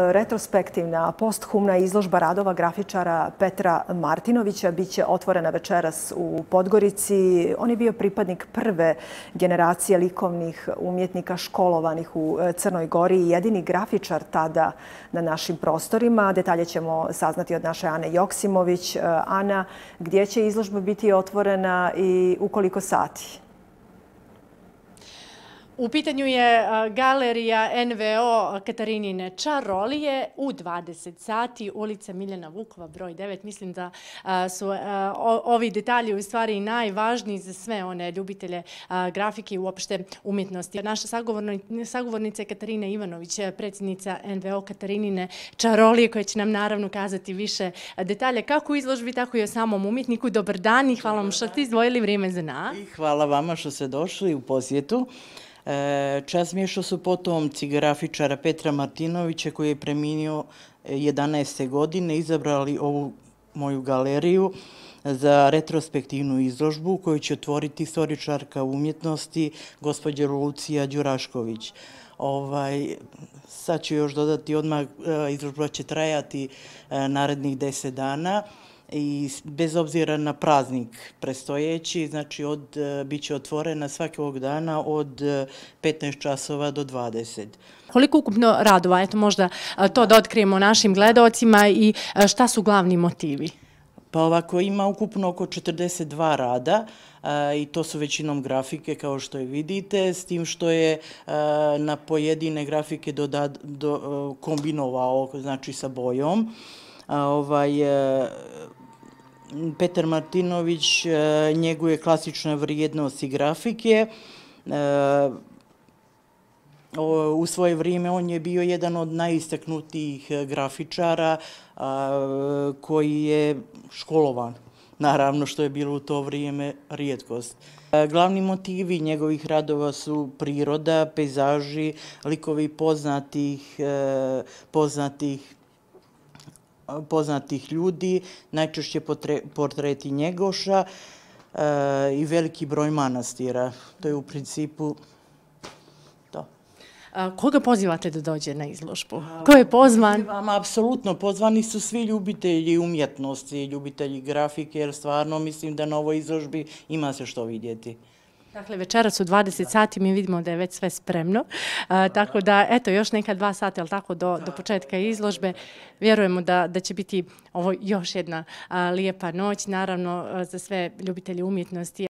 Retrospektivna, posthumna izložba radova grafičara Petra Martinovića biće otvorena večeras u Podgorici. On je bio pripadnik prve generacije likovnih umjetnika školovanih u e, Crnoj Gori i jedini grafičar tada na našim prostorima. Detalje ćemo saznati od naše Ane Joksimović. E, Ana, gdje će izložba biti otvorena i u koliko sati? U pitanju je eh, galerija NVO Katarinine Čarolije u 20 sati, ulica Miljana Vukova, broj 9. Mislim da eh, su eh, ovi detalji u stvari najvažniji za sve one ljubitelje grafike i uopšte umjetnosti. Naša sagovornica je Katarina Ivanović, predsjednica NVO Katarinine Čarolije, koja će nam naravno kazati više detalje kako u izložbi, tako i o samom umjetniku. Dobar dan i hvala vam što ste izdvojili vrijeme za nas. Hvala vama što ste došli u posjetu. E, Časmiješo su potomci grafičara Petra Martinovića koji je preminio 11. E, godine izabrali ovu moju galeriju za retrospektivnu izložbu koju će otvoriti istoričarka umjetnosti gospođa Lucija Đurašković. Ovaj, sad ću još dodati odmah, e, izložba će trajati narednih 10 dana i bez obzira na praznik prestojeći, znači od, e, bit će otvorena svakog dana od 15 e, časova do 20. Koliko ukupno radova, eto možda e, to da otkrijemo našim gledocima i šta su glavni motivi? Pa ovako ima ukupno oko 42 rada i to su većinom grafike kao što je vidite, s tim što je na pojedine grafike doda, kombinovao, znači sa bojom. ovaj, Petar Martinović e, njeguje klasična vrijednost i grafike. E, u svoje vrijeme on je bio jedan od najistaknutijih grafičara koji je školovan, naravno što je bilo u to vrijeme rijetkost. E, glavni motivi njegovih radova su priroda, pejzaži, likovi poznatih, poznatih poznatih ljudi, najčešće portreti Njegoša e, i veliki broj manastira. To je u principu to. Koga pozivate da dođe na izložbu? Ko je pozvan? Apsolutno, pozvani su svi ljubitelji umjetnosti, ljubitelji grafike, jer stvarno mislim da na ovoj izložbi ima se što vidjeti. Dakle, večeras u 20 sati mi vidimo da je već sve spremno. Tako da, eto, još neka dva sata, ali tako, do, do početka izložbe. Vjerujemo da, da će biti ovo još jedna lijepa noć, naravno, za sve ljubitelje umjetnosti.